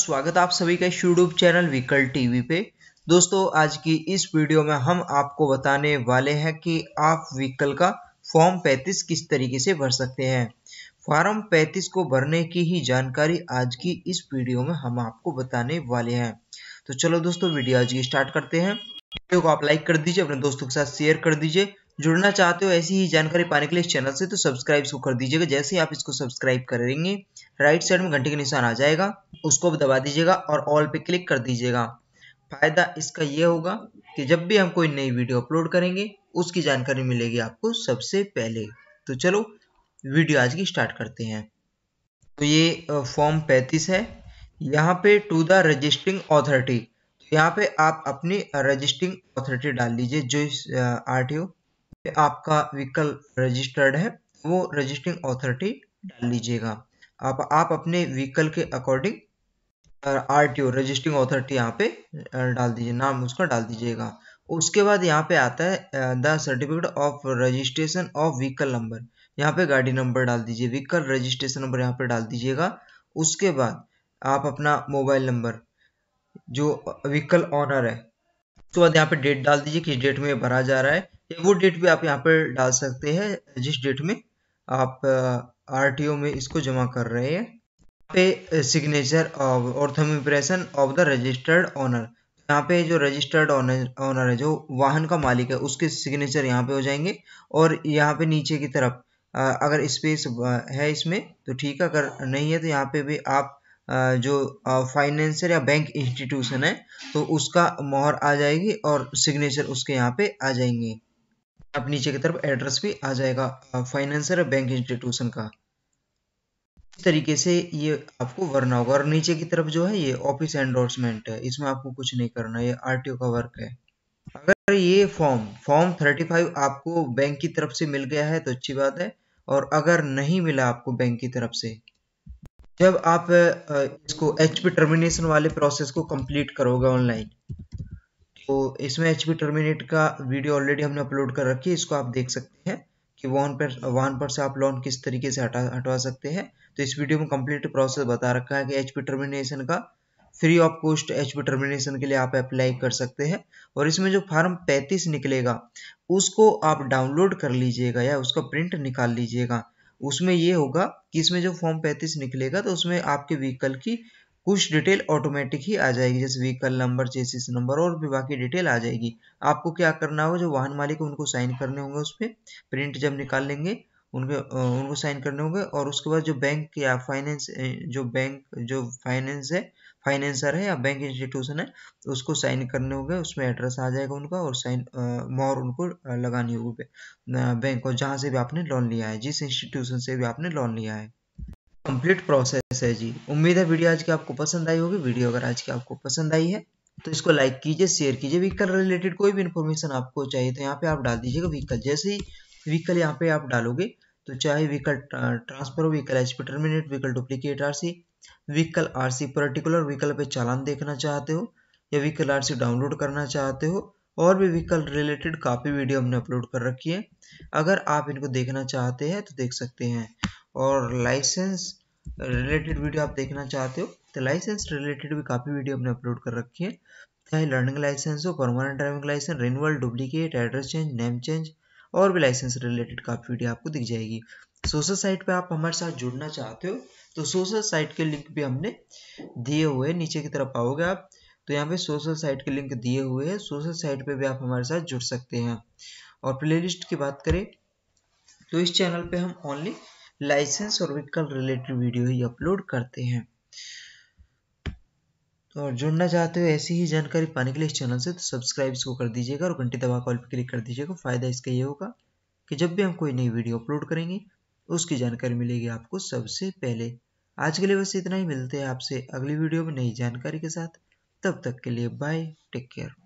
स्वागत आप सभी का यूट्यूब चैनल विकल टीवी पे दोस्तों आज की इस वीडियो में हम आपको बताने वाले हैं कि आप विकल का फॉर्म 35 किस तरीके से भर सकते हैं फॉर्म 35 को भरने की ही जानकारी आज की इस वीडियो में हम आपको बताने वाले हैं तो चलो दोस्तों वीडियो आज की स्टार्ट करते हैं वीडियो को आप लाइक कर दीजिए अपने दोस्तों के साथ शेयर कर दीजिए जुड़ना चाहते हो ऐसी ही जानकारी पाने के लिए इस चैनल से तो सब्सक्राइब इसको कर दीजिएगा जैसे ही आप इसको सब्सक्राइब करेंगे राइट साइड में घंटे का निशान आ जाएगा उसको भी दबा दीजिएगा और ऑल पे क्लिक कर दीजिएगा फायदा इसका यह होगा कि जब भी हम कोई नई वीडियो अपलोड करेंगे उसकी जानकारी मिलेगी आपको सबसे पहले तो चलो वीडियो आज की स्टार्ट करते हैं तो ये फॉर्म पैंतीस है यहाँ पे टू द रजिस्ट्रिंग अथॉरिटी तो यहाँ पे आप अपनी रजिस्ट्रिंग अथॉरिटी डाल लीजिए जो आर आपका व्हीकल रजिस्टर्ड है वो रजिस्ट्रिंग ऑथोरिटी डाल लीजिएगा आप आप अपने व्हीकल के according R T O registering authority यहाँ पे डाल दीजिए नाम उसका डाल दीजिएगा उसके बाद यहाँ पे आता है the certificate of registration of vehicle number यहाँ पे गाड़ी नंबर डाल दीजिए व्हीकल रजिस्ट्रेशन नंबर यहाँ पे डाल दीजिएगा उसके बाद आप अपना मोबाइल नंबर जो व्हीकल ऑनर है उसके तो बाद यहाँ पे डेट डाल दीजिए किस डेट में भरा जा रहा है या वो डेट भी आप यहाँ पर डाल सकते हैं जिस डेट में आप आर में इसको जमा कर रहे हैं पे सिग्नेचर ऑफ और thumb impression of the registered owner यहाँ पे जो रजिस्टर्ड ऑनर ऑनर है जो वाहन का मालिक है उसके सिग्नेचर यहाँ पे हो जाएंगे और यहाँ पे नीचे की तरफ अगर स्पेस है इसमें तो ठीक है अगर नहीं है तो यहाँ पे भी आप जो फाइनेंसर या बैंक इंस्टीट्यूशन है तो उसका मोहर आ जाएगी और सिग्नेचर उसके यहाँ पे आ जाएंगे अब नीचे की तरफ एड्रेस भी आ जाएगा फाइनेंसर बैंक इंस्टीट्यूशन का इस तरीके से ये आपको वरना होगा और नीचे की तरफ जो है ये ऑफिस एंडोर्समेंट है इसमें आपको कुछ नहीं करना ये आरटीओ का वर्क है अगर ये फॉर्म फॉर्म फाइव आपको बैंक की तरफ से मिल गया है तो अच्छी बात है और अगर नहीं मिला आपको बैंक की तरफ से जब आप इसको एच पी टर्मिनेशन वाले प्रोसेस को कंप्लीट करोगे ऑनलाइन तो इसमें एच पी टर्मिनेट का वीडियो ऑलरेडी हमने अपलोड कर रखी है इसको आप देख सकते हैं कि वन पर वन पर से आप लोन किस तरीके से हटा हटवा सकते हैं तो इस वीडियो में कंप्लीट प्रोसेस बता रखा है कि एच पी टर्मिनेशन का free of cost H P termination के लिए आप अप्लाई कर सकते हैं और इसमें जो फार्म पैंतीस निकलेगा उसको आप डाउनलोड कर लीजिएगा या उसका प्रिंट निकाल लीजिएगा उसमें ये होगा कि इसमें जो फॉर्म पैंतीस निकलेगा तो उसमें आपके व्हीकल की कुछ डिटेल ऑटोमेटिक ही आ जाएगी जैसे व्हीकल नंबर चेसिस नंबर और भी बाकी डिटेल आ जाएगी आपको क्या करना होगा जो वाहन मालिक है उनको साइन करने होंगे उस पर प्रिंट जब निकाल लेंगे उनके उनको साइन करने होंगे और उसके बाद जो बैंक या फाइनेंस जो बैंक जो फाइनेंस है फाइनेंसर है या बैंक इंस्टीट्यूशन है तो उसको साइन करने होंगे उसमें एड्रेस आ जाएगा उनका और साइन मोहर उनको लगानी होगी बैंक को जहाँ से भी आपने लोन लिया है जिस इंस्टीट्यूशन से भी आपने लोन लिया है कंप्लीट प्रोसेस है जी उम्मीद है वीडियो आज की आपको पसंद आई होगी वीडियो अगर आज की आपको पसंद आई है तो इसको लाइक कीजिए शेयर कीजिए व्हीकल रिलेटेड कोई भी इन्फॉर्मेशन आपको चाहिए तो यहाँ पे आप डाल दीजिएगा व्हीकल जैसे ही व्हीकल यहाँ पे आप डालोगे तो चाहे vehicle transfer vehicle H P terminate vehicle duplicate RC vehicle RC particular vehicle पे चालान देखना चाहते हो या व्हीकल आरसी डाउनलोड करना चाहते हो और भी व्हीकल रिलेटेड काफ़ी वीडियो हमने अपलोड कर रखी है अगर आप इनको देखना चाहते हैं तो देख सकते हैं और लाइसेंस रिलेटेड वीडियो आप देखना चाहते हो तो लाइसेंस रिलेटेड भी काफ़ी वीडियो हमने अपलोड कर रखी है चाहे लर्निंग लाइसेंस हो permanent driving licence renewal duplicate address change name change और भी लाइसेंस रिलेटेड काफ़ी वीडियो आपको दिख जाएगी सोशल साइट पे आप हमारे साथ जुड़ना चाहते हो तो सोशल साइट के लिंक भी हमने दिए हुए नीचे की तरफ आओगे आप तो यहाँ पे सोशल साइट के लिंक दिए हुए हैं सोशल साइट पे भी आप हमारे साथ जुड़ सकते हैं और प्लेलिस्ट की बात करें तो इस चैनल पे हम ओनली लाइसेंस और व्हीकल रिलेटेड वीडियो ही अपलोड करते हैं तो जुड़ना चाहते हो ऐसी ही जानकारी पाने के लिए इस चैनल से तो सब्सक्राइब इसको कर दीजिएगा और घंटी दबा कॉल पर क्लिक कर दीजिएगा फ़ायदा इसका ये होगा कि जब भी हम कोई नई वीडियो अपलोड करेंगे उसकी जानकारी मिलेगी आपको सबसे पहले आज के लिए बस इतना ही मिलते हैं आपसे अगली वीडियो में नई जानकारी के साथ तब तक के लिए बाय टेक केयर